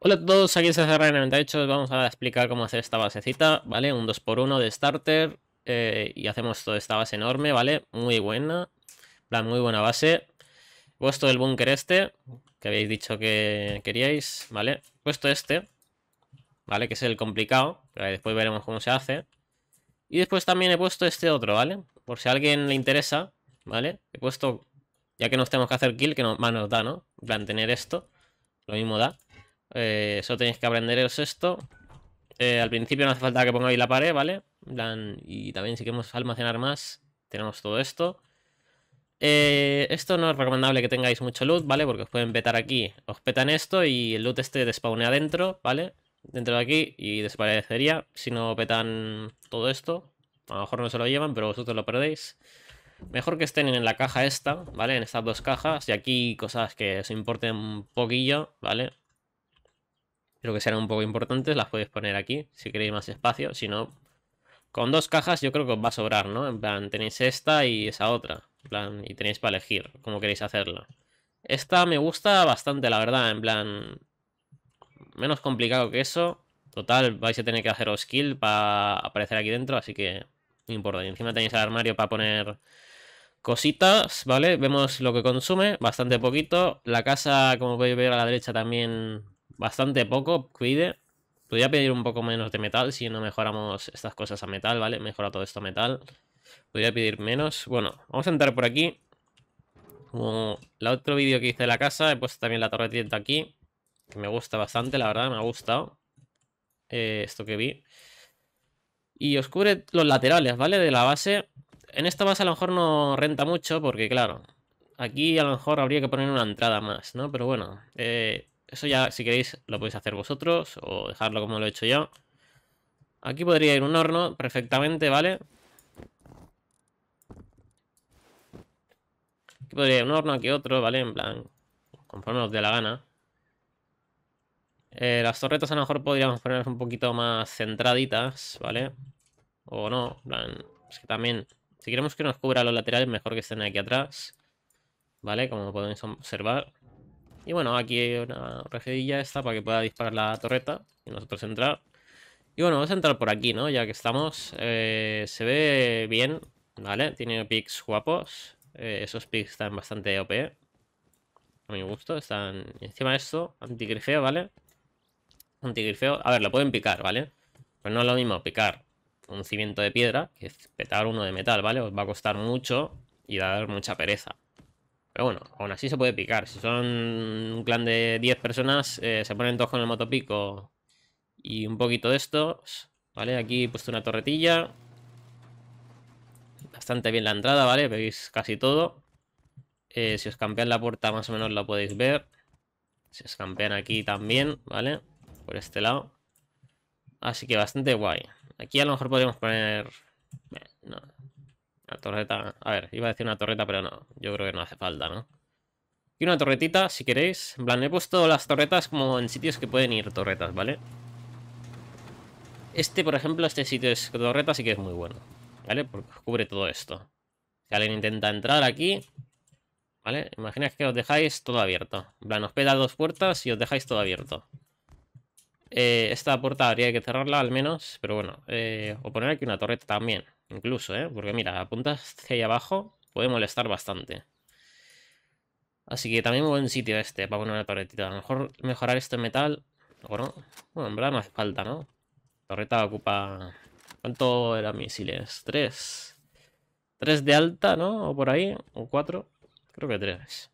Hola a todos, aquí es SR98, vamos a explicar cómo hacer esta basecita, ¿vale? Un 2x1 de starter eh, y hacemos toda esta base enorme, ¿vale? Muy buena, plan muy buena base. he Puesto el búnker este, que habéis dicho que queríais, ¿vale? Puesto este, ¿vale? Que es el complicado, pero después veremos cómo se hace. Y después también he puesto este otro, ¿vale? Por si a alguien le interesa, ¿vale? He puesto, ya que nos tenemos que hacer kill, que más nos da, ¿no? En plan, tener esto, lo mismo da. Eh, eso tenéis que aprenderos esto. Eh, al principio no hace falta que pongáis la pared, ¿vale? y también si queremos almacenar más, tenemos todo esto. Eh, esto no es recomendable que tengáis mucho loot, ¿vale? Porque os pueden petar aquí. Os petan esto y el loot este despaunea adentro, ¿vale? Dentro de aquí y desaparecería si no petan todo esto. A lo mejor no se lo llevan, pero vosotros lo perdéis. Mejor que estén en la caja esta, ¿vale? En estas dos cajas. Y aquí cosas que os importen un poquillo, ¿vale? Creo que serán un poco importantes, las podéis poner aquí, si queréis más espacio. Si no, con dos cajas yo creo que os va a sobrar, ¿no? En plan, tenéis esta y esa otra. En plan, y tenéis para elegir cómo queréis hacerlo. Esta me gusta bastante, la verdad. En plan, menos complicado que eso. Total, vais a tener que haceros skill para aparecer aquí dentro, así que no importa. Y encima tenéis el armario para poner cositas, ¿vale? Vemos lo que consume, bastante poquito. La casa, como podéis ver a la derecha, también bastante poco, cuide. Podría pedir un poco menos de metal si no mejoramos estas cosas a metal, ¿vale? Mejora todo esto a metal. Podría pedir menos. Bueno, vamos a entrar por aquí. Como el otro vídeo que hice de la casa, he puesto también la torre tienda aquí. Que me gusta bastante, la verdad, me ha gustado. Eh, esto que vi. Y os cubre los laterales, ¿vale? De la base. En esta base a lo mejor no renta mucho porque, claro, aquí a lo mejor habría que poner una entrada más, ¿no? Pero bueno, eh, eso ya, si queréis, lo podéis hacer vosotros o dejarlo como lo he hecho yo. Aquí podría ir un horno perfectamente, ¿vale? Aquí podría ir un horno, aquí otro, ¿vale? En plan, conforme os dé la gana. Eh, las torretas a lo mejor podríamos ponerlas un poquito más centraditas, ¿vale? O no, en plan, es que también... Si queremos que nos cubra los laterales, mejor que estén aquí atrás. ¿Vale? Como podéis observar. Y bueno, aquí hay una rejilla esta para que pueda disparar la torreta y nosotros entrar. Y bueno, vamos a entrar por aquí, ¿no? Ya que estamos. Eh, se ve bien, ¿vale? Tiene picks guapos. Eh, esos picks están bastante OP. A mi gusto, están... Encima de esto, antigrifeo, ¿vale? Antigrifeo. A ver, lo pueden picar, ¿vale? Pues no es lo mismo picar un cimiento de piedra que petar uno de metal, ¿vale? Os va a costar mucho y dar mucha pereza. Pero bueno, aún así se puede picar. Si son un clan de 10 personas, eh, se ponen todos con el motopico y un poquito de estos. ¿Vale? Aquí he puesto una torretilla. Bastante bien la entrada, ¿vale? Veis casi todo. Eh, si os campean la puerta más o menos la podéis ver. Si os campean aquí también, ¿vale? Por este lado. Así que bastante guay. Aquí a lo mejor podríamos poner... Eh, no, la torreta... A ver, iba a decir una torreta, pero no. Yo creo que no hace falta, ¿no? Y una torretita, si queréis. En plan, he puesto las torretas como en sitios que pueden ir torretas, ¿vale? Este, por ejemplo, este sitio es torreta, así que es muy bueno. ¿Vale? Porque cubre todo esto. Si alguien intenta entrar aquí... ¿Vale? Imaginais que os dejáis todo abierto. En plan, os peda dos puertas y os dejáis todo abierto. Eh, esta puerta habría que cerrarla al menos, pero bueno. Eh, o poner aquí una torreta también incluso, ¿eh? Porque mira, apuntas hacia ahí abajo, puede molestar bastante. Así que también buen sitio este para poner una torretita. A lo mejor mejorar este metal... Bueno, en verdad no hace falta, ¿no? La torreta ocupa... ¿Cuánto eran misiles? Tres. Tres de alta, ¿no? O por ahí, o cuatro. Creo que tres.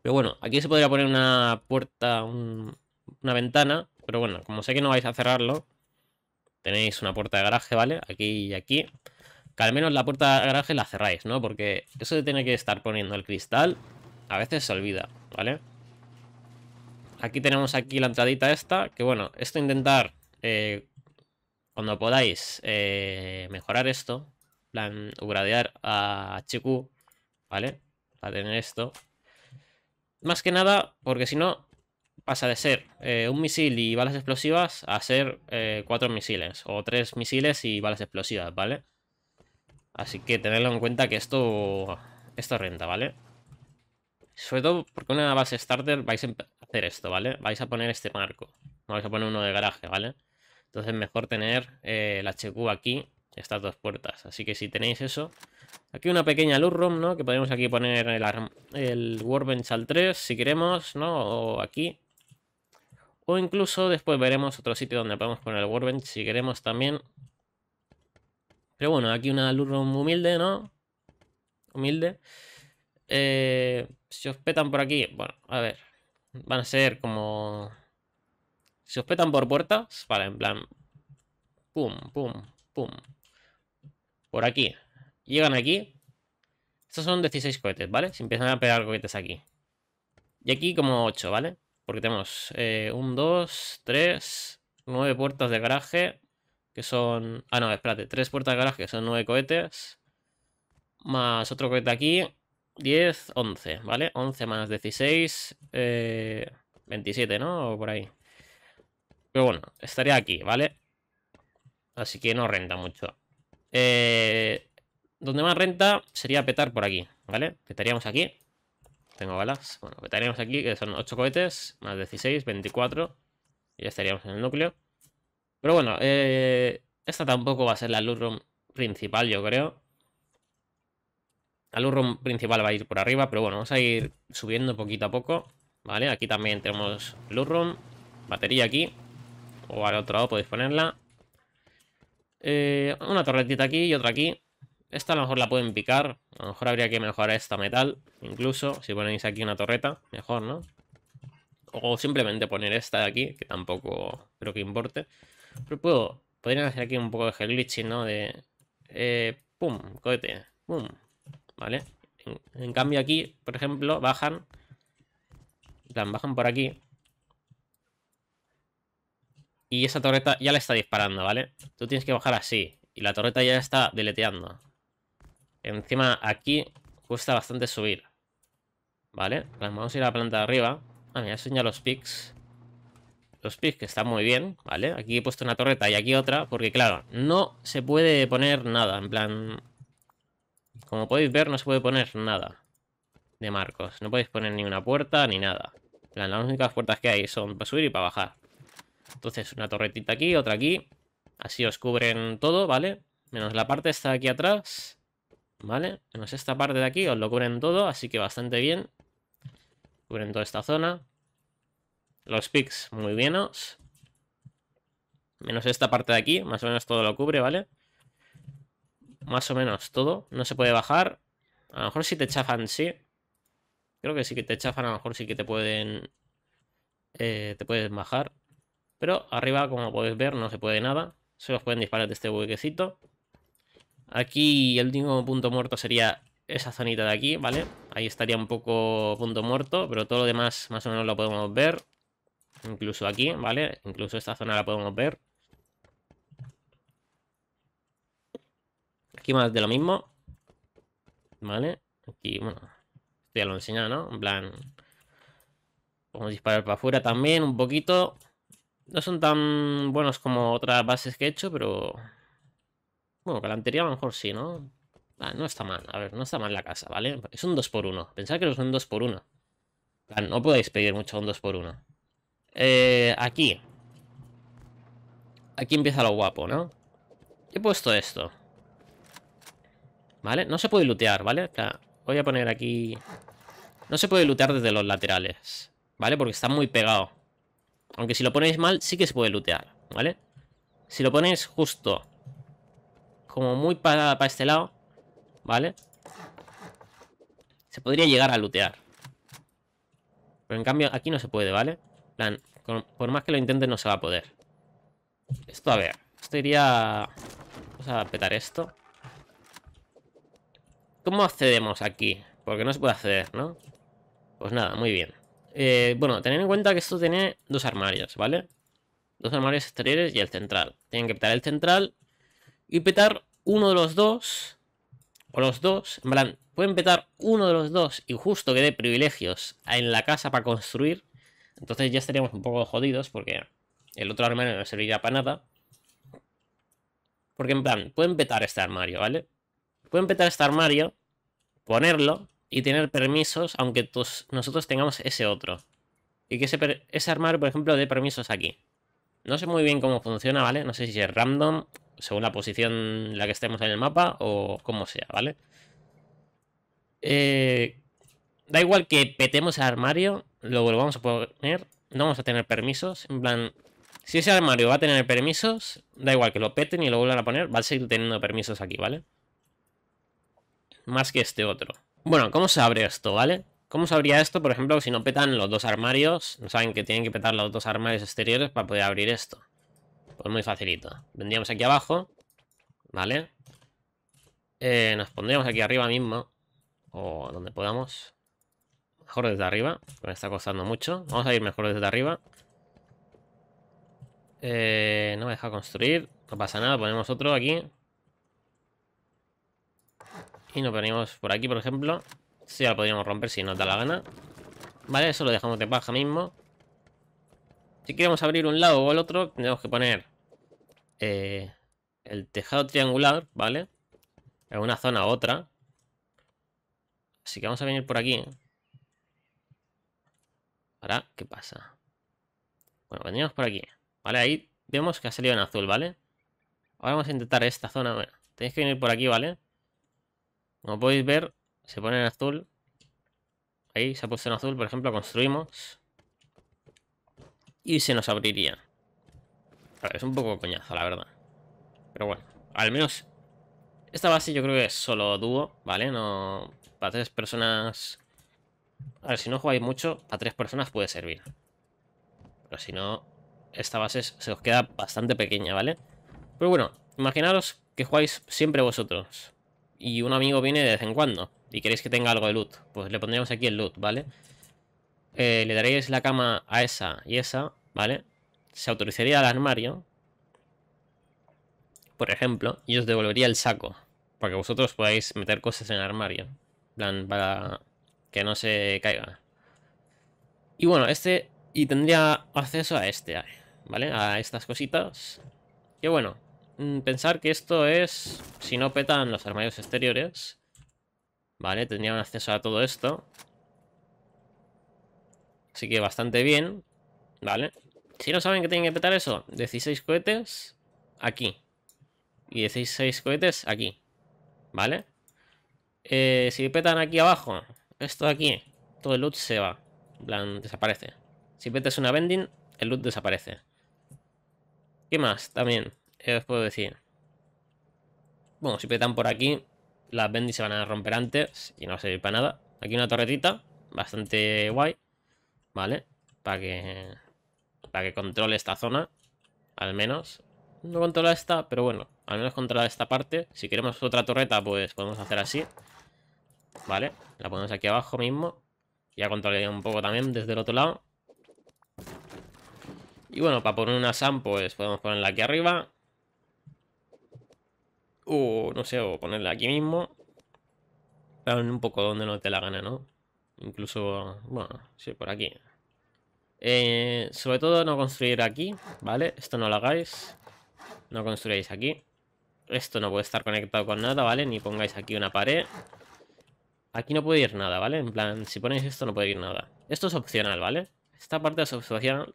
Pero bueno, aquí se podría poner una puerta, una ventana. Pero bueno, como sé que no vais a cerrarlo, tenéis una puerta de garaje, ¿vale? Aquí y aquí. Que al menos la puerta de garaje la cerráis, ¿no? Porque eso de tener que estar poniendo el cristal, a veces se olvida, ¿vale? Aquí tenemos aquí la entradita esta, que bueno, esto intentar, eh, cuando podáis eh, mejorar esto, plan, upgradear a HQ, ¿vale? Para tener esto. Más que nada, porque si no, pasa de ser eh, un misil y balas explosivas a ser eh, cuatro misiles o tres misiles y balas explosivas, ¿vale? Así que tenerlo en cuenta que esto, esto renta, ¿vale? Sobre todo porque una base starter vais a hacer esto, ¿vale? Vais a poner este marco, no vais a poner uno de garaje, ¿vale? Entonces mejor tener eh, el HQ aquí, estas dos puertas. Así que si tenéis eso, aquí una pequeña luz ¿no? Que podemos aquí poner el, el 3 si queremos, ¿no? O aquí, o incluso después veremos otro sitio donde podemos poner el warbench, si queremos también. Pero bueno, aquí una lurrum humilde, ¿no? Humilde. Eh, si os petan por aquí, bueno, a ver. Van a ser como... Si os petan por puertas, vale, en plan... Pum, pum, pum. Por aquí. Llegan aquí. Estos son 16 cohetes, ¿vale? Si empiezan a pegar cohetes aquí. Y aquí como 8, ¿vale? Porque tenemos 1, 2, 3, 9 nueve puertas de garaje. Que son... Ah, no, espérate. Tres puertas de garaje que son nueve cohetes. Más otro cohete aquí. 10, 11, ¿vale? 11 más 16, eh, 27, ¿no? O por ahí. Pero bueno, estaría aquí, ¿vale? Así que no renta mucho. Eh, donde más renta sería petar por aquí, ¿vale? Petaríamos aquí. Tengo balas. Bueno, que tenemos aquí que son 8 cohetes, más 16, 24. Y ya estaríamos en el núcleo. Pero bueno, eh, esta tampoco va a ser la Lurrum principal, yo creo. La Lurrum principal va a ir por arriba, pero bueno, vamos a ir subiendo poquito a poco. Vale, aquí también tenemos Lurrum, batería aquí. O al otro lado podéis ponerla. Eh, una torretita aquí y otra aquí. Esta a lo mejor la pueden picar. A lo mejor habría que mejorar esta metal. Incluso si ponéis aquí una torreta, mejor, ¿no? O simplemente poner esta de aquí, que tampoco creo que importe. Pero puedo... Podrían hacer aquí un poco de gel glitching, ¿no? De... Eh, pum, cohete. Pum. ¿Vale? En, cambio aquí, por ejemplo, bajan... plan, bajan por aquí. Y esa torreta ya la está disparando, ¿vale? Tú tienes que bajar así. Y la torreta ya está deleteando. Encima aquí cuesta bastante subir. ¿Vale? Vamos a ir a la planta de arriba. Ah, me enseñado los picks. Los pics, que están muy bien, ¿vale? Aquí he puesto una torreta y aquí otra, porque claro, no se puede poner nada. En plan... Como podéis ver, no se puede poner nada de marcos. No podéis poner ni una puerta ni nada. En plan, las únicas puertas que hay son para subir y para bajar. Entonces, una torretita aquí, otra aquí. Así os cubren todo, ¿vale? Menos la parte está aquí atrás. ¿Vale? Menos esta parte de aquí, os lo cubren todo, así que bastante bien. Cubren toda esta zona. Los pics muy bienos. Menos esta parte de aquí, más o menos todo lo cubre, ¿vale? Más o menos todo. No se puede bajar. A lo mejor si te chafan, sí. Creo que sí que te chafan, a lo mejor sí que te pueden... Eh, te pueden bajar. Pero arriba, como podéis ver, no se puede nada. Se los pueden disparar de este huequecito. Aquí el último punto muerto sería esa zonita de aquí, ¿vale? Ahí estaría un poco punto muerto, pero todo lo demás más o menos lo podemos ver. Incluso aquí, ¿vale? Incluso esta zona la podemos ver. Aquí más de lo mismo. ¿Vale? Aquí, bueno, esto ya lo he enseñado, ¿no? En plan... Podemos disparar para afuera también un poquito. No son tan buenos como otras bases que he hecho, pero bueno, galantería a lo mejor sí, ¿no? no está mal. A ver, no está mal la casa, ¿vale? Es un 2x1. Pensad que lo es un 2x1. no podéis pedir mucho un 2x1. Eh, aquí. Aquí empieza lo guapo, ¿no? He puesto esto. ¿Vale? No se puede lootear, ¿vale? voy a poner aquí... No se puede lootear desde los laterales. ¿Vale? Porque está muy pegado. Aunque si lo ponéis mal, sí que se puede lootear, ¿vale? Si lo ponéis justo como muy para, para este lado, ¿vale? Se podría llegar a lootear. Pero en cambio aquí no se puede, ¿vale? plan, por más que lo intente no se va a poder. Esto, a ver, esto iría... Vamos a petar esto. ¿Cómo accedemos aquí? Porque no se puede acceder, ¿no? Pues nada, muy bien. Eh, bueno, tened en cuenta que esto tiene dos armarios, ¿vale? Dos armarios exteriores y el central. Tienen que petar el central y petar uno de los dos, o los dos, en plan, pueden petar uno de los dos y justo que dé privilegios en la casa para construir, entonces ya estaríamos un poco jodidos porque el otro armario no serviría para nada. Porque en plan, pueden petar este armario, ¿vale? Pueden petar este armario, ponerlo y tener permisos aunque nosotros tengamos ese otro. Y que ese, ese armario, por ejemplo, dé permisos aquí. No sé muy bien cómo funciona, ¿vale? No sé si es random según la posición en la que estemos en el mapa o como sea, ¿vale? Eh, da igual que petemos el armario, lo volvamos a poner, no vamos a tener permisos, en plan... Si ese armario va a tener permisos, da igual que lo peten y lo vuelvan a poner, va a seguir teniendo permisos aquí, ¿vale? Más que este otro. Bueno, ¿cómo se abre esto, vale? ¿Cómo se abría esto, por ejemplo, si no petan los dos armarios? No saben que tienen que petar los dos armarios exteriores para poder abrir esto. Pues muy facilito. Vendríamos aquí abajo. ¿Vale? Eh, nos pondríamos aquí arriba mismo. O donde podamos. Mejor desde arriba. Me está costando mucho. Vamos a ir mejor desde arriba. Eh, no me deja construir. No pasa nada. Ponemos otro aquí. Y nos ponemos por aquí, por ejemplo. Si sí, lo podríamos romper si nos da la gana. Vale, eso lo dejamos de paja mismo. Si queremos abrir un lado o el otro, tenemos que poner eh, el tejado triangular, ¿vale? En una zona u otra. Así que vamos a venir por aquí. ¿Para? ¿Qué pasa? Bueno, venimos por aquí. Vale, ahí vemos que ha salido en azul, ¿vale? Ahora vamos a intentar esta zona. tenéis que venir por aquí, ¿vale? Como podéis ver, se pone en azul. Ahí se ha puesto en azul, por ejemplo, construimos. Y se nos abriría. Es un poco coñazo, la verdad. Pero bueno, al menos... Esta base yo creo que es solo dúo, ¿vale? No... Para tres personas... A ver, si no jugáis mucho, a tres personas puede servir. Pero si no, esta base se os queda bastante pequeña, ¿vale? Pero pues bueno, imaginaros que jugáis siempre vosotros. Y un amigo viene de vez en cuando. Y queréis que tenga algo de loot. Pues le pondríamos aquí el loot, ¿vale? Eh, le daréis la cama a esa y esa, ¿vale? se autorizaría al armario, por ejemplo, y os devolvería el saco, para que vosotros podáis meter cosas en el armario, plan, para que no se caiga. Y bueno, este, y tendría acceso a este, ¿vale? A estas cositas. Que bueno, mm, pensar que esto es, si no petan los armarios exteriores, ¿vale? Tendrían acceso a todo esto. Así que bastante bien, ¿vale? Si no saben que tienen que petar eso, 16 cohetes aquí. Y 16 cohetes aquí. ¿Vale? Eh, si petan aquí abajo, esto de aquí, todo el loot se va. desaparece. Si petas una bending el loot desaparece. ¿Qué más? También, os puedo decir. Bueno, si petan por aquí, las vending se van a romper antes y no va a servir para nada. Aquí una torretita, bastante guay. ¿Vale? Para que para que controle esta zona. Al menos. No controla esta, pero bueno. Al menos controla esta parte. Si queremos otra torreta, pues podemos hacer así. Vale. La ponemos aquí abajo mismo. Ya controlaría un poco también desde el otro lado. Y bueno, para poner una SAM, pues podemos ponerla aquí arriba. O no sé, o ponerla aquí mismo. Pero un poco donde no te la gana, ¿no? Incluso, bueno, sí, por aquí. Eh, sobre todo no construir aquí, ¿vale? Esto no lo hagáis. No construyáis aquí. Esto no puede estar conectado con nada, ¿vale? Ni pongáis aquí una pared. Aquí no puede ir nada, ¿vale? En plan, si ponéis esto no puede ir nada. Esto es opcional, ¿vale? Esta parte es opcional.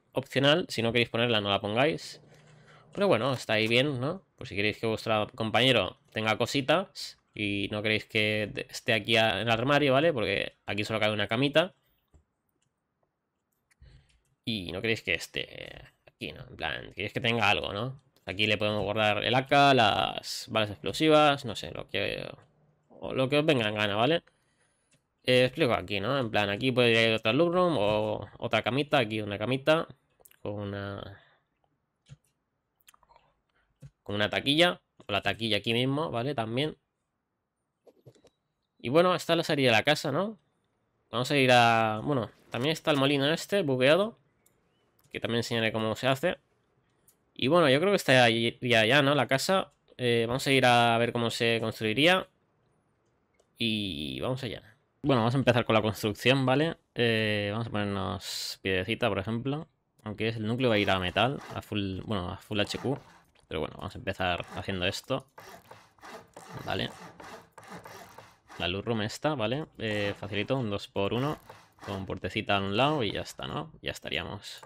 Si no queréis ponerla, no la pongáis. Pero bueno, está ahí bien, ¿no? Por si queréis que vuestro compañero tenga cositas y no queréis que esté aquí en el armario, ¿vale? Porque aquí solo cabe una camita. Y no queréis que esté aquí, ¿no? En plan, queréis que tenga algo, ¿no? Aquí le podemos guardar el AK, las balas explosivas, no sé, lo que, o lo que os venga en gana, ¿vale? Eh, explico aquí, ¿no? En plan, aquí podría ir otra room o otra camita, aquí una camita con una... Con una taquilla, o la taquilla aquí mismo, ¿vale? También. Y bueno, esta la salida de la casa, ¿no? Vamos a ir a... Bueno, también está el molino este, bugueado que también enseñaré cómo se hace. Y bueno, yo creo que está ya, ya, ¿no? La casa. Eh, vamos a ir a ver cómo se construiría. Y vamos allá. Bueno, vamos a empezar con la construcción, ¿vale? Eh, vamos a ponernos piedecita por ejemplo. Aunque es el núcleo va a ir a metal, a full, bueno, a full HQ. Pero bueno, vamos a empezar haciendo esto. Vale. La luz room está, ¿vale? Eh, facilito, un 2x1 con puertecita a un lado y ya está, ¿no? Ya estaríamos.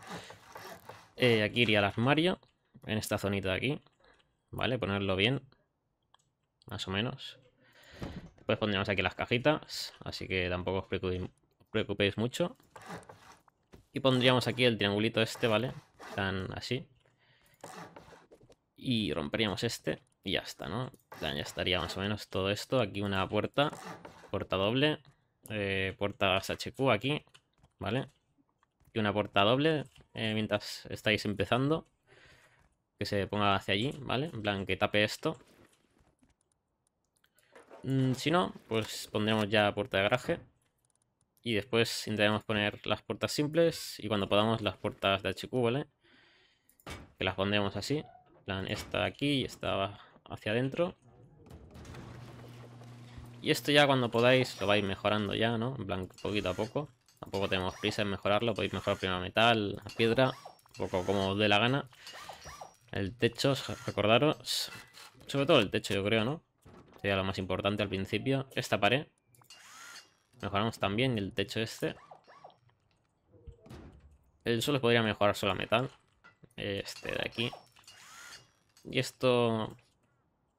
Eh, aquí iría el armario, en esta zonita de aquí. Vale, ponerlo bien. Más o menos. Después pondríamos aquí las cajitas, así que tampoco os preocupéis, mucho. Y pondríamos aquí el triangulito este, ¿vale? Tan así. Y romperíamos este y ya está, ¿no? Ya estaría más o menos todo esto. Aquí una puerta, puerta doble, eh, puerta puertas HQ aquí, ¿vale? y una puerta doble eh, mientras estáis empezando. Que se ponga hacia allí, ¿vale? En plan, que tape esto. Mm, si no, pues pondremos ya puerta de garaje. Y después intentaremos poner las puertas simples y cuando podamos las puertas de HQ, ¿vale? Que las pondremos así. En plan, esta aquí y esta hacia adentro. Y esto ya cuando podáis lo vais mejorando ya, ¿no? En plan, poquito a poco. Tampoco tenemos prisa en mejorarlo. Podéis mejorar primero metal, piedra, un poco como os dé la gana. El techo, recordaros. Sobre todo el techo, yo creo, ¿no? Sería lo más importante al principio. Esta pared. Mejoramos también el techo este. El suelo podría mejorar solo metal. Este de aquí. Y esto...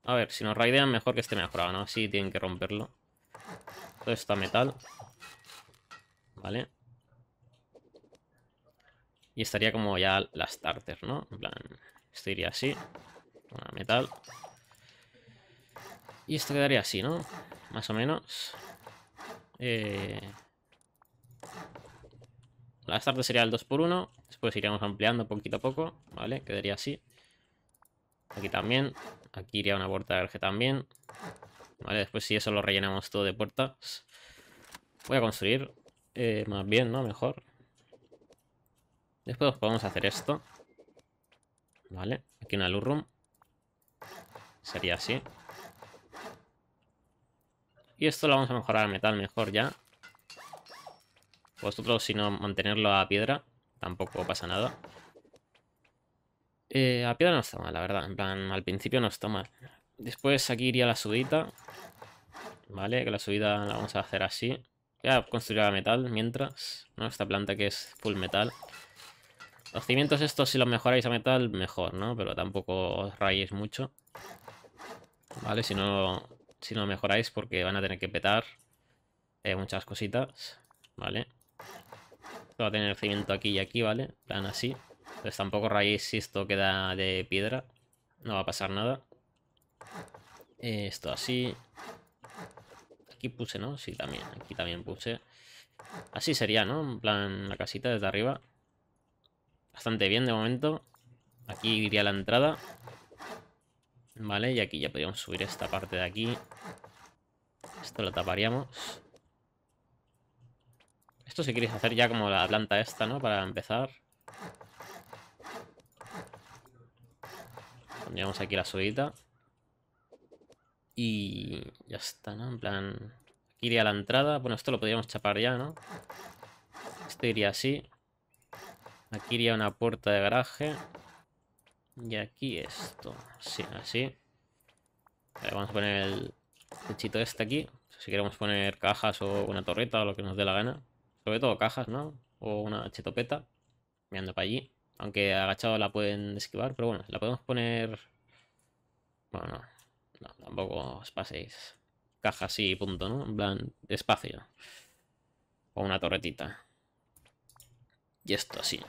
A ver, si nos raidean, mejor que esté mejorado, ¿no? Así tienen que romperlo. Todo esto a metal. ¿Vale? Y estaría como ya la starter, ¿no? En plan, esto iría así. Una metal. Y esto quedaría así, ¿no? Más o menos. Eh... La starter sería el 2x1. Después iríamos ampliando poquito a poco, ¿vale? Quedaría así. Aquí también. Aquí iría una puerta de verge también. Vale, después si eso lo rellenamos todo de puertas. Voy a construir eh, más bien, ¿no? Mejor. Después podemos hacer esto. Vale, aquí una room. Sería así. Y esto lo vamos a mejorar al metal mejor ya. Vosotros, si no, mantenerlo a piedra. Tampoco pasa nada. Eh, a piedra no está mal, la verdad. En plan, al principio no está mal. Después aquí iría la subida. Vale, que la subida la vamos a hacer así. Ya construirá metal mientras, ¿no? Esta planta que es full metal. Los cimientos estos, si los mejoráis a metal, mejor, ¿no? Pero tampoco os rayéis mucho. ¿Vale? Si no, si no mejoráis porque van a tener que petar eh, muchas cositas, ¿vale? Esto va a tener cimiento aquí y aquí, ¿vale? plan así. Entonces tampoco rayéis si esto queda de piedra. No va a pasar nada. Esto así, aquí puse, ¿no? Sí, también, aquí también puse. Así sería, ¿no? En plan, la casita desde arriba. Bastante bien de momento. Aquí iría la entrada. Vale, y aquí ya podríamos subir esta parte de aquí. Esto lo taparíamos. Esto si queréis hacer ya como la planta esta, ¿no? Para empezar. Pondríamos aquí la subida. Y ya está, ¿no? En plan, aquí iría la entrada. Bueno, esto lo podríamos chapar ya, ¿no? Esto iría así. Aquí iría una puerta de garaje. Y aquí esto. Sí, así. vamos a poner el techito este aquí. Si queremos poner cajas o una torreta o lo que nos dé la gana. Sobre todo cajas, ¿no? O una chetopeta. Mirando para allí. Aunque agachado la pueden esquivar, pero bueno, la podemos poner... Bueno, no. No, tampoco os paséis. Caja así, punto, ¿no? En plan, despacio. O una torretita. Y esto así.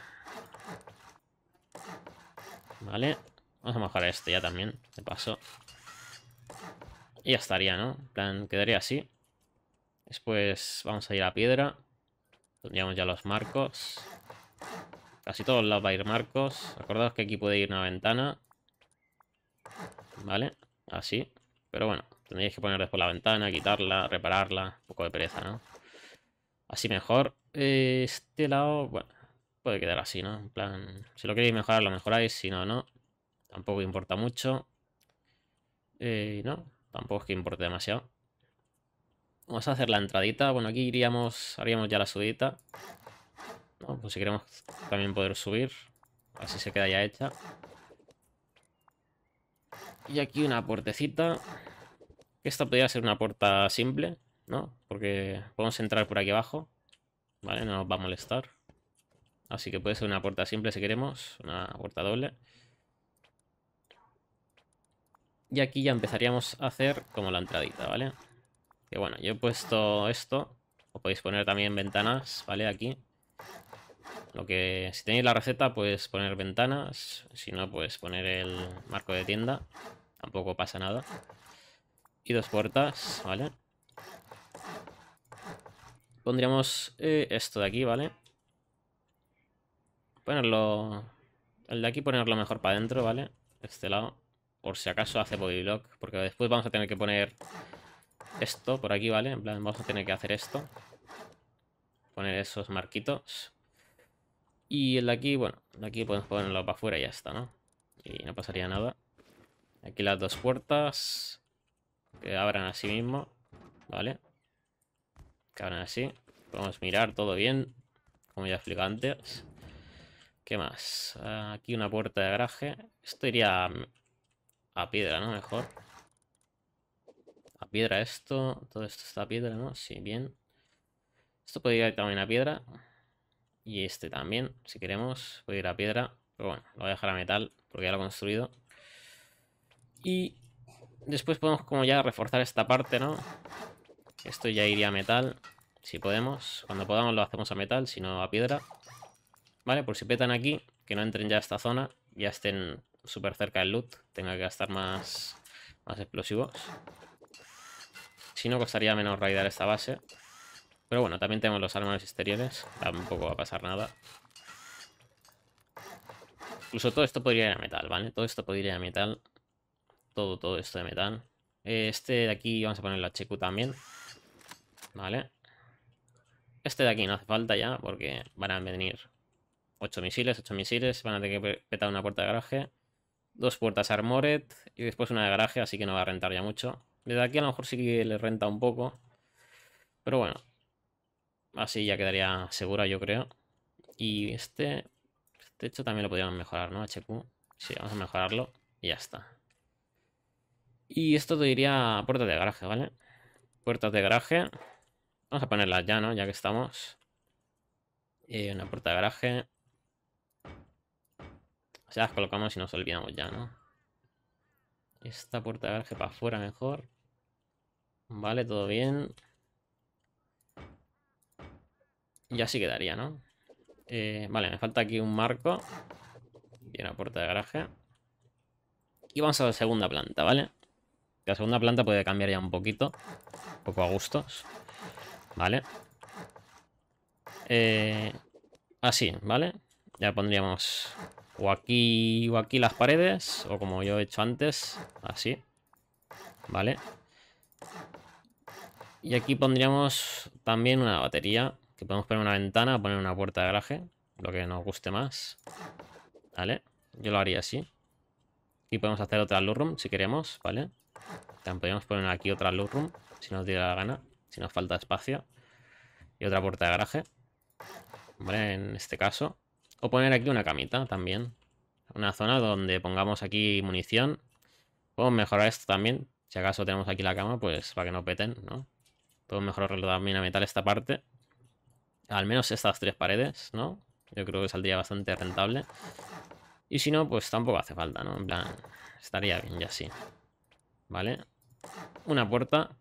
Vale. Vamos a mojar este ya también, de paso. Y ya estaría, ¿no? En plan, quedaría así. Después vamos a ir a piedra. Tendríamos ya los marcos. Casi todos los va a ir marcos. Acordaos que aquí puede ir una ventana. Vale. Así. Pero bueno, tendríais que poner después la ventana, quitarla, repararla. Un poco de pereza, ¿no? Así mejor. Este lado, bueno, puede quedar así, ¿no? En plan, si lo queréis mejorar, lo mejoráis. Si no, no. Tampoco importa mucho. Eh, no, tampoco es que importe demasiado. Vamos a hacer la entradita. Bueno, aquí iríamos, haríamos ya la subida No, pues si queremos también poder subir. Así se queda ya hecha. Y aquí una puertecita. Esta podría ser una puerta simple, ¿no? Porque podemos entrar por aquí abajo. Vale, no nos va a molestar. Así que puede ser una puerta simple si queremos. Una puerta doble. Y aquí ya empezaríamos a hacer como la entradita, ¿vale? Que bueno, yo he puesto esto. O podéis poner también ventanas, ¿vale? Aquí. Lo que, si tenéis la receta, pues poner ventanas. Si no, pues poner el marco de tienda. Tampoco pasa nada. Y dos puertas, ¿vale? Pondríamos eh, esto de aquí, ¿vale? Ponerlo... El de aquí ponerlo mejor para adentro, ¿vale? Este lado. Por si acaso hace block Porque después vamos a tener que poner esto por aquí, ¿vale? En plan, vamos a tener que hacer esto. Poner esos marquitos. Y el de aquí, bueno, el de aquí podemos ponerlo para afuera y ya está, ¿no? Y no pasaría nada. Aquí las dos puertas. Que abran así mismo. Vale. Que abran así. Podemos mirar todo bien. Como ya expliqué antes. ¿Qué más? Ah, aquí una puerta de garaje. Esto iría a, piedra, ¿no? Mejor. A piedra esto. Todo esto está a piedra, ¿no? Sí, bien. Esto podría ir también a piedra. Y este también, si queremos. Puede ir a piedra. Pero bueno, lo voy a dejar a metal porque ya lo he construido. Y después podemos como ya reforzar esta parte, ¿no? Esto ya iría a metal, si podemos. Cuando podamos lo hacemos a metal, si no a piedra. Vale, por si petan aquí, que no entren ya a esta zona, ya estén súper cerca del loot, tenga que gastar más, más explosivos. Si no, costaría menos raidar esta base. Pero bueno, también tenemos los armas exteriores, tampoco va a pasar nada. Incluso todo esto podría ir a metal, ¿vale? Todo esto podría ir a metal todo, esto de metal Este de aquí vamos a poner la HQ también. Vale. Este de aquí no hace falta ya porque van a venir 8 misiles, 8 misiles. Van a tener que petar una puerta de garaje. Dos puertas armored y después una de garaje, así que no va a rentar ya mucho. Desde aquí a lo mejor sí que le renta un poco. Pero bueno. Así ya quedaría segura yo creo. Y este... Este hecho también lo podríamos mejorar, ¿no? HQ. Sí, vamos a mejorarlo y ya está. Y esto te diría puertas de garaje, ¿vale? Puertas de garaje. Vamos a ponerlas ya, ¿no? Ya que estamos. Eh, una puerta de garaje. O sea, las colocamos y nos olvidamos ya, ¿no? Esta puerta de garaje para afuera mejor. Vale, todo bien. Y así quedaría, ¿no? Eh, vale, me falta aquí un marco. Y una puerta de garaje. Y vamos a la segunda planta, ¿vale? La segunda planta puede cambiar ya un poquito. Un poco a gustos. Vale. Eh, así, ¿vale? Ya pondríamos o aquí o aquí las paredes, o como yo he hecho antes, así. ¿Vale? Y aquí pondríamos también una batería, que podemos poner una ventana, poner una puerta de garaje, lo que nos guste más. ¿Vale? Yo lo haría así. Y podemos hacer otra loot si queremos, ¿vale? También podríamos poner aquí otra loot room, si nos diera la gana, si nos falta espacio. Y otra puerta de garaje. Vale, en este caso. O poner aquí una camita también. Una zona donde pongamos aquí munición. Podemos mejorar esto también. Si acaso tenemos aquí la cama, pues para que no peten, ¿no? Podemos mejorarlo también a metal esta parte. Al menos estas tres paredes, ¿no? Yo creo que saldría bastante rentable. Y si no, pues tampoco hace falta, ¿no? En plan, estaría bien ya así. Vale. Una puerta.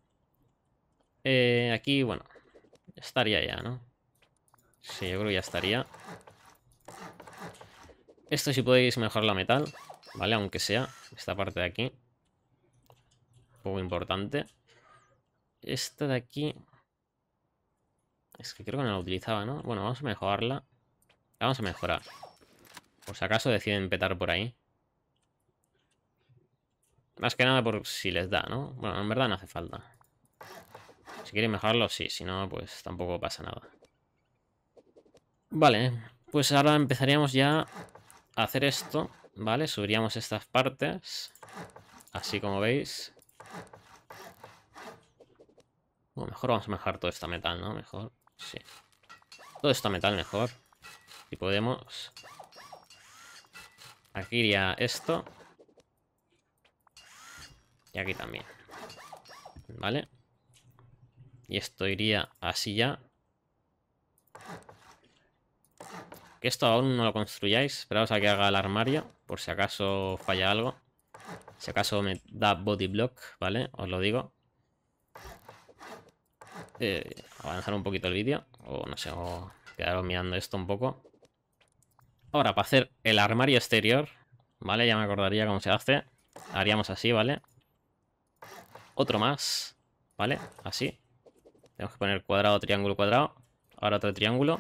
Eh, aquí, bueno. Estaría ya, ¿no? Sí, yo creo que ya estaría. Esto si podéis mejorar la metal. Vale, aunque sea. Esta parte de aquí. Poco importante. Esta de aquí. Es que creo que no la utilizaba, ¿no? Bueno, vamos a mejorarla. La vamos a mejorar. Por si acaso deciden petar por ahí. Más que nada por si les da, ¿no? Bueno, en verdad no hace falta. Si quieren mejorarlo, sí. Si no, pues tampoco pasa nada. Vale, pues ahora empezaríamos ya a hacer esto, ¿vale? Subiríamos estas partes, así como veis. Bueno, mejor vamos a mejorar todo esta metal, ¿no? Mejor, sí. Todo esta metal mejor. Y podemos. Aquí iría esto aquí también. ¿Vale? Y esto iría así ya. Que esto aún no lo construyáis. Esperaos a que haga el armario. Por si acaso falla algo. Si acaso me da body block, ¿vale? Os lo digo. Eh, avanzar un poquito el vídeo. O no sé, o quedaros mirando esto un poco. Ahora, para hacer el armario exterior, ¿vale? Ya me acordaría cómo se hace. Haríamos así, ¿vale? otro más, ¿vale? Así. Tenemos que poner cuadrado, triángulo, cuadrado. Ahora otro triángulo.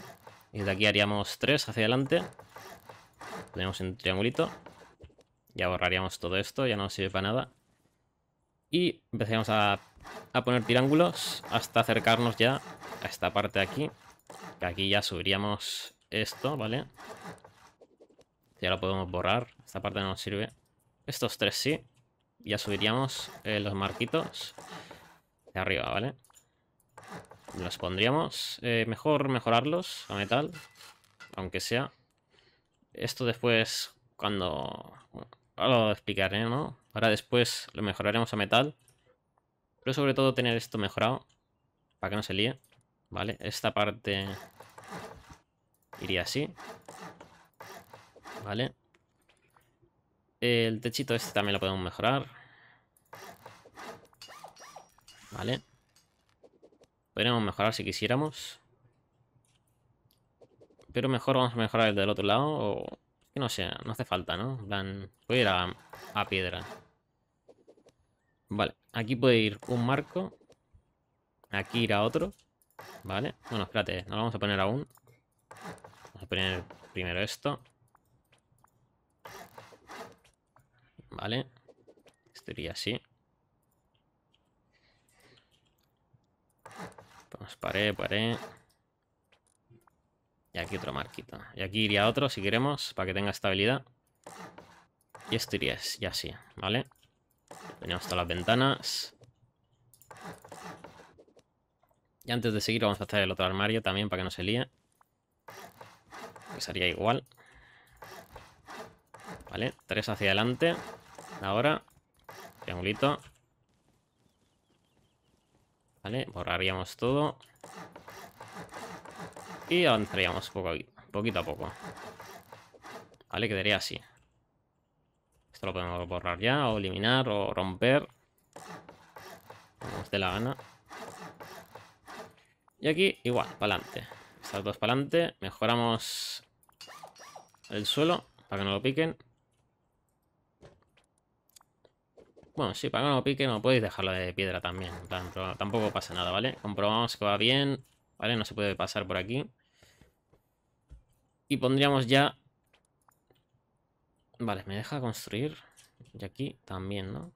Y de aquí haríamos tres hacia adelante. Tenemos un triangulito. Ya borraríamos todo esto, ya no nos sirve para nada. Y empezamos a, a poner triángulos hasta acercarnos ya a esta parte de aquí. Que aquí ya subiríamos esto, ¿vale? Ya lo podemos borrar. Esta parte no nos sirve. Estos tres sí ya subiríamos eh, los marquitos de arriba, ¿vale? Los pondríamos. Eh, mejor mejorarlos a metal, aunque sea. Esto después, cuando... lo explicaré, ¿no? Ahora después lo mejoraremos a metal. Pero sobre todo tener esto mejorado, para que no se líe, ¿vale? Esta parte iría así, ¿vale? El techito este también lo podemos mejorar. Vale. Podríamos mejorar si quisiéramos. Pero mejor vamos a mejorar el del otro lado. O... no sé, no hace falta, ¿no? En voy a ir a, piedra. Vale, aquí puede ir un marco. Aquí a otro. Vale. Bueno, espérate, no lo vamos a poner aún. Vamos a poner primero esto. ¿vale? Esto iría así. Pues paré, paré. Y aquí otro marquito. Y aquí iría otro, si queremos, para que tenga estabilidad. Y esto iría así, así ¿vale? Tenemos todas las ventanas. Y antes de seguir vamos a hacer el otro armario también para que no se líe. Que pues sería igual. Vale, tres hacia adelante. Ahora, triangulito. Vale, borraríamos todo. Y avanzaríamos poco aquí, poquito a poco. Vale, quedaría así. Esto lo podemos borrar ya, o eliminar, o romper. Como dé la gana. Y aquí, igual, para adelante. Estas dos para adelante. Mejoramos el suelo para que no lo piquen. Bueno, sí, para que no pique, no podéis dejarlo de piedra también. tampoco pasa nada, ¿vale? Comprobamos que va bien. ¿Vale? No se puede pasar por aquí. Y pondríamos ya... Vale, me deja construir. Y aquí también, ¿no?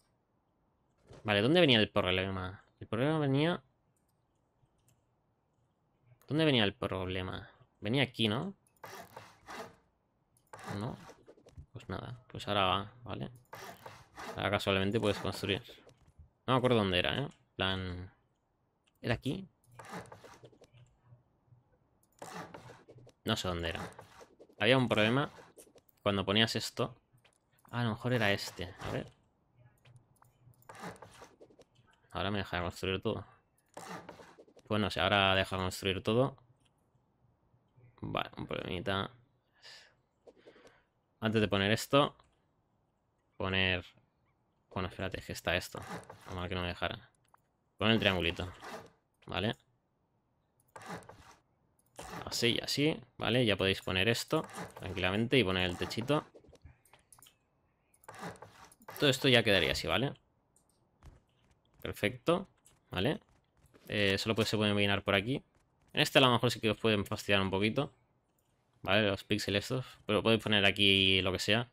Vale, ¿dónde venía el problema? El problema venía... ¿Dónde venía el problema? Venía aquí, ¿no? No. Pues nada. Pues ahora va, ¿vale? vale Ahora casualmente puedes construir. No me acuerdo dónde era, ¿eh? plan... ¿Era aquí? No sé dónde era. Había un problema cuando ponías esto. Ah, a lo mejor era este. A ver. Ahora me deja de construir todo. Bueno, no ahora deja de construir todo. Vale, un problemita. Antes de poner esto, poner bueno, espérate, que está esto. A mal que no me dejara. Pon el triangulito. ¿Vale? Así y así, ¿vale? Ya podéis poner esto tranquilamente y poner el techito. Todo esto ya quedaría así, ¿vale? Perfecto, ¿vale? Eh, solo pues se pueden vinar por aquí. En este a lo mejor sí que os pueden fastidiar un poquito. ¿Vale? Los píxeles estos. Pero podéis poner aquí lo que sea.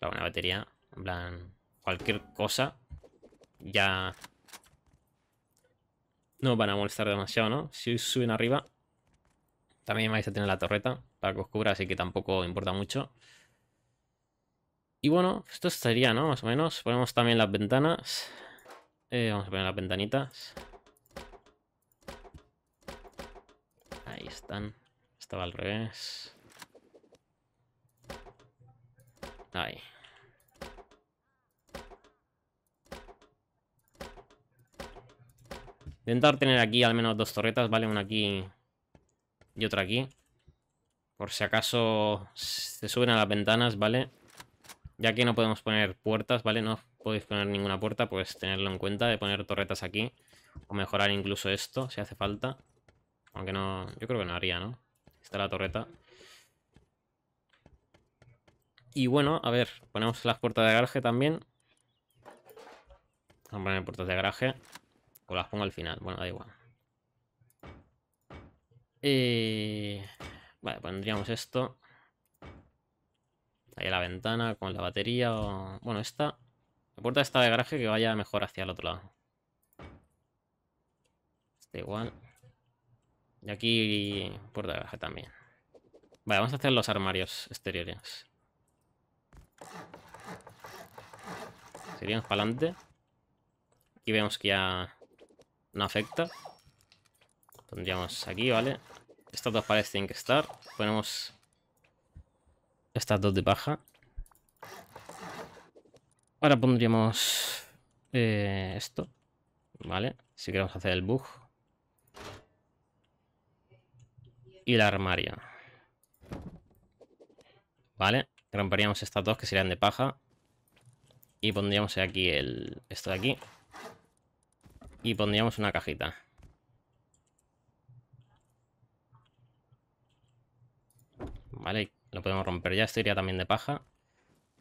La buena batería. En plan, cualquier cosa, ya no van a molestar demasiado, ¿no? Si suben arriba, también vais a tener la torreta para que os cubra, así que tampoco importa mucho. Y bueno, pues esto estaría, ¿no? Más o menos. Ponemos también las ventanas. Eh, vamos a poner las ventanitas. Ahí están. Estaba al revés. Ahí. Intentar tener aquí al menos dos torretas, ¿vale? Una aquí y otra aquí. Por si acaso se suben a las ventanas, ¿vale? Ya que no podemos poner puertas, ¿vale? No podéis poner ninguna puerta, pues tenerlo en cuenta de poner torretas aquí. O mejorar incluso esto, si hace falta. Aunque no... Yo creo que no haría, ¿no? Está la torreta. Y bueno, a ver, ponemos las puertas de garaje también. Vamos a poner puertas de garaje. O las pongo al final, bueno, da igual. Eh, vale, pondríamos esto. Ahí la ventana con la batería Bueno, esta... La puerta esta de garaje que vaya mejor hacia el otro lado. Da igual. Y aquí puerta de garaje también. Vale, vamos a hacer los armarios exteriores. Seríamos para adelante. Aquí vemos que ya no afecta. Pondríamos aquí, ¿vale? Estas dos paredes que estar. Ponemos estas dos de paja. Ahora pondríamos eh, esto, ¿vale? Si queremos hacer el bug. Y la armaria. ¿Vale? Romperíamos estas dos que serían de paja. Y pondríamos aquí el, esto de aquí. Y pondríamos una cajita. Vale, lo podemos romper ya. Esto iría también de paja.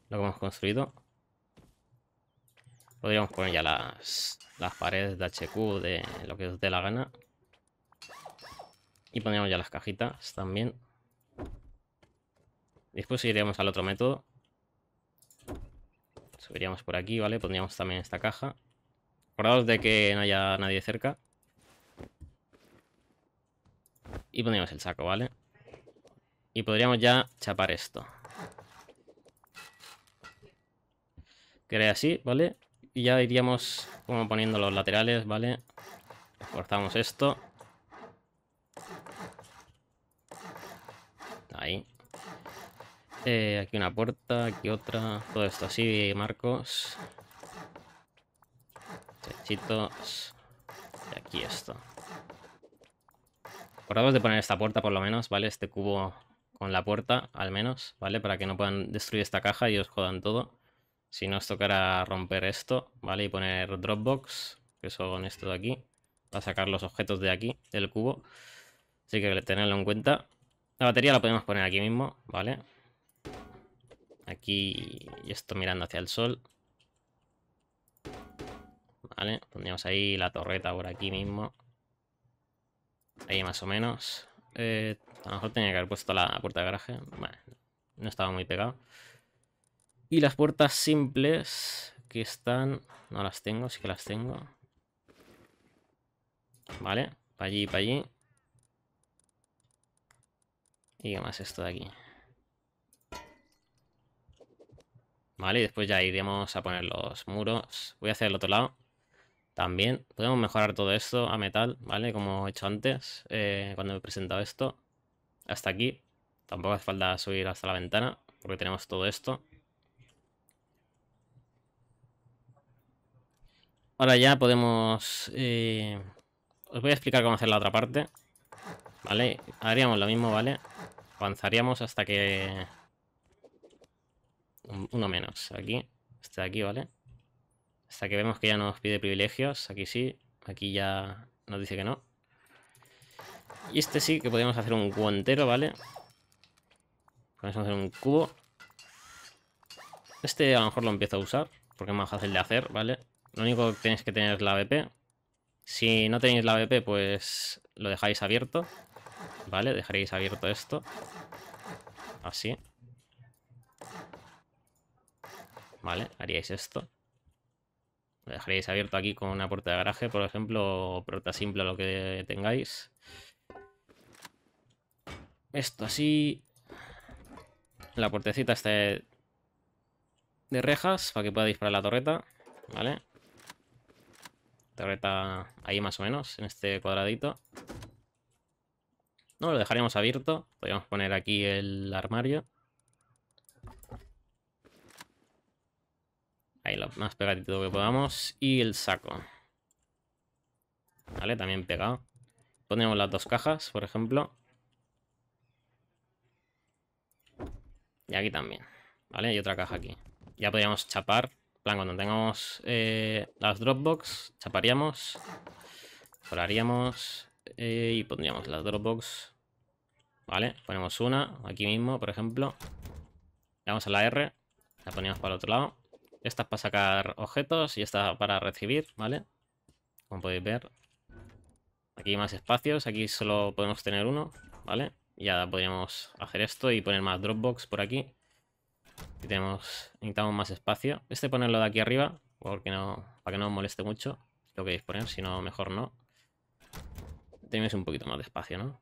Lo que hemos construido. Podríamos poner ya las, las paredes de HQ, de lo que os dé la gana. Y pondríamos ya las cajitas también. Después iríamos al otro método. Subiríamos por aquí, ¿vale? Pondríamos también esta caja. Acordaos de que no haya nadie cerca. Y ponemos el saco, ¿vale? Y podríamos ya chapar esto. que así, ¿vale? Y ya iríamos como poniendo los laterales, ¿vale? Cortamos esto. Ahí. Eh, aquí una puerta, aquí otra. Todo esto así, marcos derechitos Y aquí esto. acordamos de poner esta puerta por lo menos, ¿vale? Este cubo con la puerta, al menos, ¿vale? Para que no puedan destruir esta caja y os jodan todo. Si no, os tocará romper esto, ¿vale? Y poner Dropbox, que son estos de aquí. Para sacar los objetos de aquí, del cubo. Así que tenerlo en cuenta. La batería la podemos poner aquí mismo, ¿vale? Aquí y esto mirando hacia el sol. ¿Vale? Pondríamos ahí la torreta por aquí mismo. Ahí más o menos. Eh, a lo mejor tenía que haber puesto la puerta de garaje. Vale, no estaba muy pegado. Y las puertas simples que están... No las tengo, sí que las tengo. Vale, para allí y para allí. ¿Y qué más esto de aquí? Vale, y después ya iremos a poner los muros. Voy a hacer el otro lado. También podemos mejorar todo esto a metal, ¿vale? Como he hecho antes, eh, cuando he presentado esto. Hasta aquí. Tampoco hace falta subir hasta la ventana, porque tenemos todo esto. Ahora ya podemos... Eh, os voy a explicar cómo hacer la otra parte. ¿Vale? Haríamos lo mismo, ¿vale? Avanzaríamos hasta que... Uno menos, aquí. Este de aquí, ¿vale? Hasta que vemos que ya nos pide privilegios. Aquí sí. Aquí ya nos dice que no. Y este sí que podríamos hacer un entero, ¿vale? Podemos hacer un cubo. Este a lo mejor lo empiezo a usar. Porque es más fácil de hacer, ¿vale? Lo único que tenéis que tener es la BP. Si no tenéis la BP, pues lo dejáis abierto. ¿Vale? Dejaréis abierto esto. Así. Vale, haríais esto. Lo dejaréis abierto aquí con una puerta de garaje, por ejemplo, o puerta simple, lo que tengáis. Esto así. La puertecita está de rejas para que pueda disparar la torreta, ¿vale? Torreta ahí más o menos, en este cuadradito. No, lo dejaríamos abierto. Podríamos poner aquí el armario. lo más pegadito que podamos. Y el saco. Vale, también pegado. Ponemos las dos cajas, por ejemplo. Y aquí también. Vale, y otra caja aquí. Ya podríamos chapar. plan, cuando tengamos eh, las Dropbox, chaparíamos. Colaríamos. Eh, y pondríamos las Dropbox. Vale, ponemos una aquí mismo, por ejemplo. Le damos a la R. La ponemos para el otro lado. Esta es para sacar objetos y esta para recibir, ¿vale? Como podéis ver. Aquí hay más espacios, aquí solo podemos tener uno, ¿vale? Ya podríamos hacer esto y poner más Dropbox por aquí. tenemos, necesitamos más espacio. Este ponerlo de aquí arriba, porque no, para que no os moleste mucho. lo que queréis poner, si no, mejor no. Tenéis un poquito más de espacio, ¿no?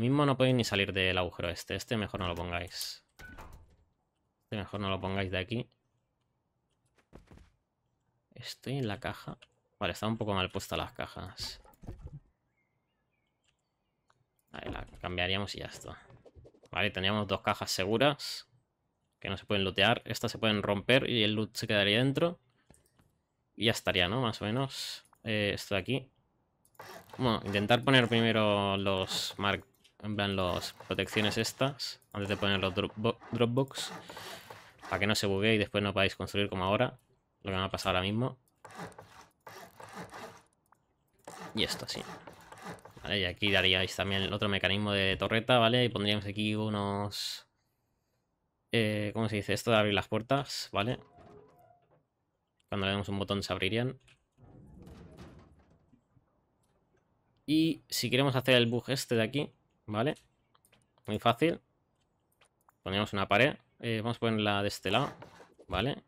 mismo no podéis ni salir del agujero este. Este mejor no lo pongáis. Este mejor no lo pongáis de aquí. Estoy en la caja. Vale, está un poco mal puesta las cajas. Vale, la cambiaríamos y ya está. Vale, teníamos dos cajas seguras. Que no se pueden lootear. Estas se pueden romper y el loot se quedaría dentro. Y ya estaría, ¿no? Más o menos. Eh, esto de aquí. Bueno, intentar poner primero los mark... En plan, las protecciones estas. Antes de poner los Dropbox. Para que no se buguee y después no podáis construir como ahora. Lo que me ha pasado ahora mismo. Y esto así. Vale, y aquí daríais también el otro mecanismo de torreta, ¿vale? Y pondríamos aquí unos... Eh, ¿Cómo se dice esto? De abrir las puertas, ¿vale? Cuando le demos un botón se abrirían. Y si queremos hacer el bug este de aquí, ¿vale? Muy fácil. Ponemos una pared. Eh, vamos a ponerla de este lado, ¿vale?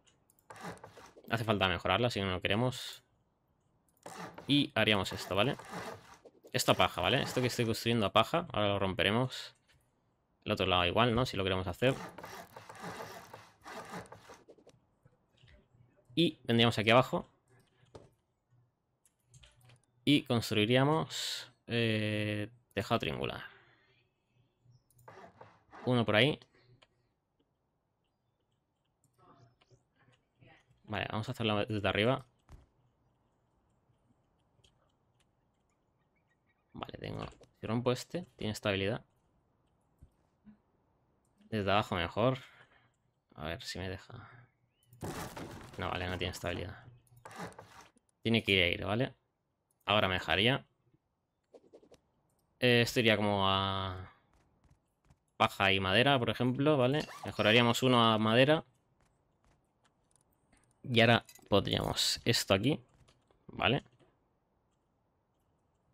Hace falta mejorarla si no lo queremos. Y haríamos esto, ¿vale? Esto a paja, ¿vale? Esto que estoy construyendo a paja, ahora lo romperemos. El otro lado igual, ¿no? Si lo queremos hacer. Y vendríamos aquí abajo. Y construiríamos eh, tejado triangular. Uno por ahí. Vale, vamos a hacerlo desde arriba. Vale, tengo... Si rompo este, tiene estabilidad. Desde abajo mejor. A ver si me deja. No, vale, no tiene estabilidad. Tiene que ir a ¿vale? Ahora me dejaría. esto iría como a... Paja y madera, por ejemplo, ¿vale? Mejoraríamos uno a madera. Y ahora podríamos esto aquí, ¿vale?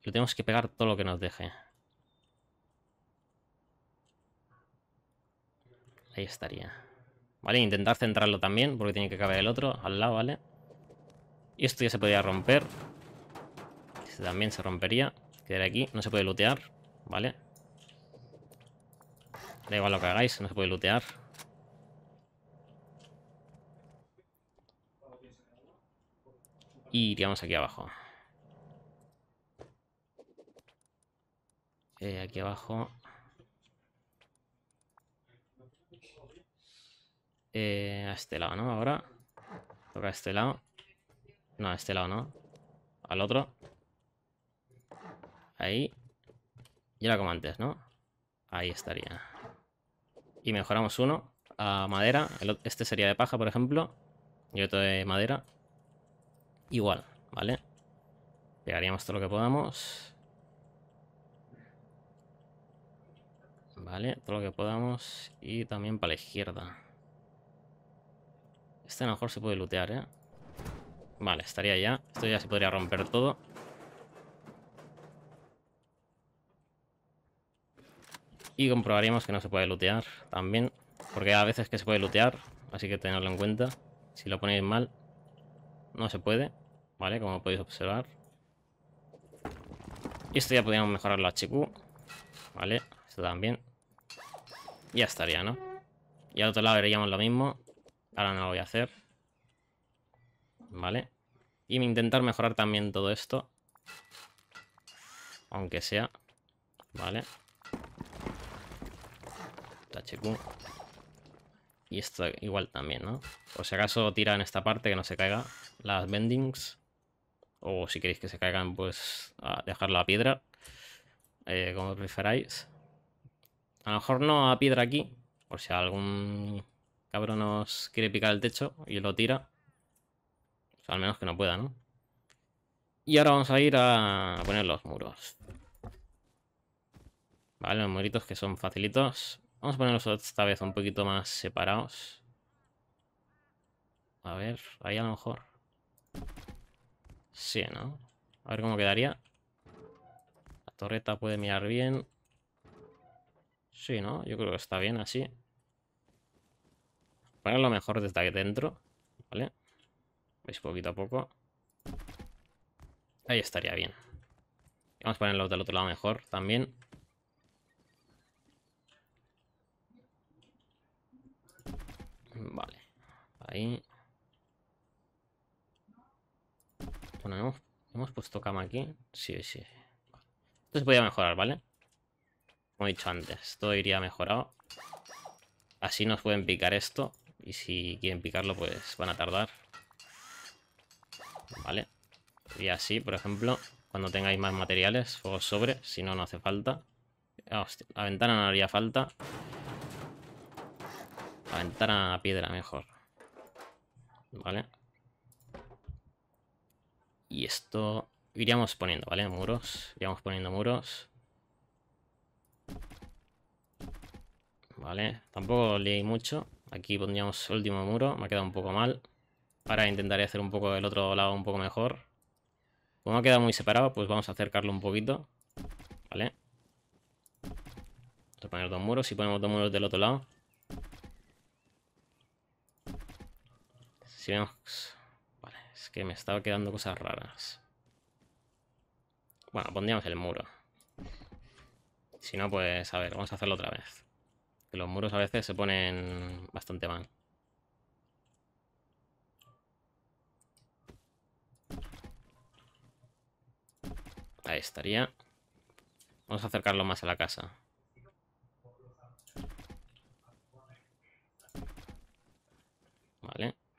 lo tenemos que pegar todo lo que nos deje. Ahí estaría. Vale, intentar centrarlo también, porque tiene que caber el otro al lado, ¿vale? Y esto ya se podría romper. Este también se rompería. Quedaría aquí. No se puede lootear, ¿vale? Da igual lo que hagáis, no se puede lootear. Y tiramos aquí abajo. Eh, aquí abajo. Eh, a este lado, ¿no? Ahora. Toca a este lado. No, a este lado no. Al otro. Ahí. Y era como antes, ¿no? Ahí estaría. Y mejoramos uno a madera. Este sería de paja, por ejemplo. Y otro de madera igual, ¿vale? Pegaríamos todo lo que podamos. Vale, todo lo que podamos. Y también para la izquierda. Este a lo mejor se puede lootear, ¿eh? Vale, estaría ya. Esto ya se podría romper todo. Y comprobaríamos que no se puede lootear también. Porque a veces que se puede lootear, así que tenerlo en cuenta. Si lo ponéis mal, no se puede. ¿Vale? Como podéis observar. esto ya podríamos mejorar la HQ. ¿Vale? Esto también. Ya estaría, ¿no? Y al otro lado veríamos lo mismo. Ahora no lo voy a hacer. ¿Vale? Y intentar mejorar también todo esto. Aunque sea. ¿Vale? HQ. Y esto igual también, ¿no? Por si acaso tira en esta parte que no se caiga las bendings. O si queréis que se caigan, pues a dejar la piedra. Eh, como preferáis. A lo mejor no a piedra aquí. Por si algún cabrón nos quiere picar el techo y lo tira. al menos que no pueda, ¿no? Y ahora vamos a ir a poner los muros. Vale, los muritos que son facilitos. Vamos a ponerlos esta vez un poquito más separados. A ver, ahí a lo mejor. Sí, ¿no? A ver cómo quedaría. La torreta puede mirar bien. Sí, ¿no? Yo creo que está bien así. Ponerlo lo mejor desde aquí dentro. ¿Vale? Veis poquito a poco. Ahí estaría bien. Vamos a ponerlo del otro lado mejor también. Vale. Ahí. Pues puesto cama aquí. Sí, sí. Esto se podía mejorar, ¿vale? Como he dicho antes, todo iría mejorado. Así nos pueden picar esto. Y si quieren picarlo, pues van a tardar. Vale. Y así, por ejemplo, cuando tengáis más materiales, fuego sobre. Si no, no hace falta. Ah, la ventana no haría falta. La ventana a piedra mejor. Vale. Y esto iríamos poniendo, ¿vale? Muros. Iríamos poniendo muros. Vale, tampoco leí mucho. Aquí pondríamos el último muro, me ha quedado un poco mal. Ahora intentaré hacer un poco del otro lado un poco mejor. Como ha quedado muy separado, pues vamos a acercarlo un poquito. Vale. Vamos a poner dos muros y ponemos dos muros del otro lado. Si vemos es que me estaba quedando cosas raras. Bueno, pondríamos el muro. Si no, pues a ver, vamos a hacerlo otra vez. Que los muros a veces se ponen bastante mal. Ahí estaría. Vamos a acercarlo más a la casa.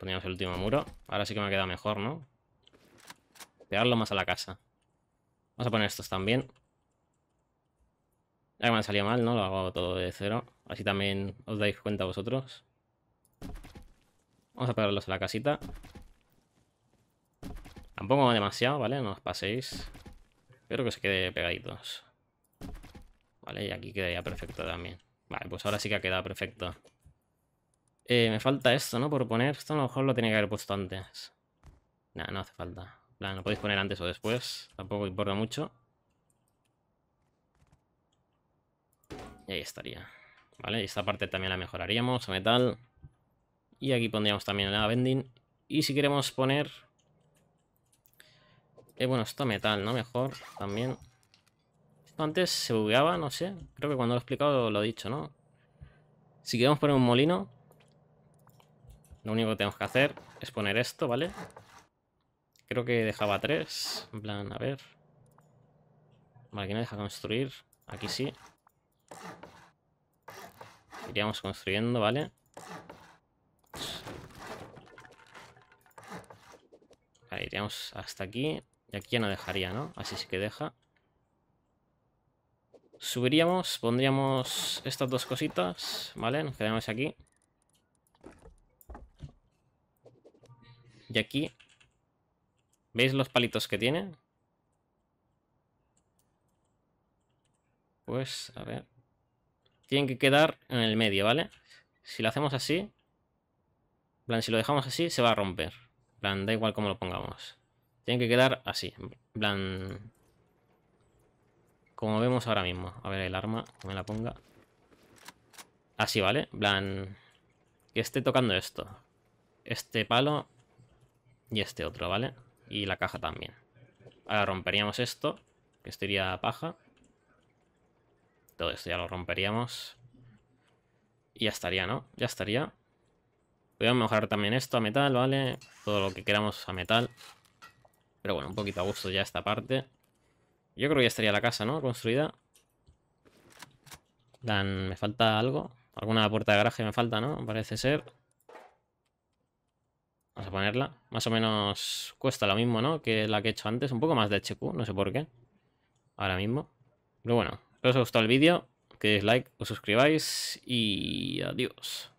Poníamos el último muro. Ahora sí que me queda mejor, ¿no? Pegarlo más a la casa. Vamos a poner estos también. Ya que me han salido mal, ¿no? Lo hago todo de cero. Así también os dais cuenta vosotros. Vamos a pegarlos a la casita. Tampoco demasiado, ¿vale? No os paséis. Espero que se quede pegaditos. Vale, y aquí quedaría perfecto también. Vale, pues ahora sí que ha quedado perfecto. Eh, me falta esto, ¿no? Por poner esto a lo mejor lo tenía que haber puesto antes. No, no hace falta. Plan, lo podéis poner antes o después. Tampoco importa mucho. Y ahí estaría. Vale, y esta parte también la mejoraríamos a metal. Y aquí pondríamos también la vending. Y si queremos poner... Eh, bueno, esto a metal, ¿no? Mejor también. Esto antes se bugueaba, no sé. Creo que cuando lo he explicado lo he dicho, ¿no? Si queremos poner un molino, lo único que tenemos que hacer es poner esto, ¿vale? Creo que dejaba tres. En plan, a ver. Vale, aquí no deja construir. Aquí sí. Iríamos construyendo, ¿vale? Vale, iríamos hasta aquí. Y aquí ya no dejaría, ¿no? Así sí que deja. Subiríamos, pondríamos estas dos cositas, ¿vale? Nos quedamos aquí. Y aquí... ¿Veis los palitos que tiene? Pues, a ver... Tienen que quedar en el medio, ¿vale? Si lo hacemos así... plan, si lo dejamos así, se va a romper. plan, da igual cómo lo pongamos. Tienen que quedar así. plan... Como vemos ahora mismo. A ver, el arma, me la ponga. Así, ¿vale? plan... Que esté tocando esto. Este palo y este otro, ¿vale? Y la caja también. Ahora romperíamos esto, que estaría paja. Todo esto ya lo romperíamos. Y ya estaría, ¿no? Ya estaría. Voy mejorar también esto a metal, ¿vale? Todo lo que queramos a metal. Pero bueno, un poquito a gusto ya esta parte. Yo creo que ya estaría la casa, ¿no? Construida. Dan, me falta algo. Alguna puerta de garaje me falta, ¿no? Parece ser. Vamos a ponerla. Más o menos cuesta lo mismo, ¿no? Que la que he hecho antes. Un poco más de HQ, no sé por qué. Ahora mismo. Pero bueno, espero os haya gustado el vídeo. Que deis like, os suscribáis y adiós.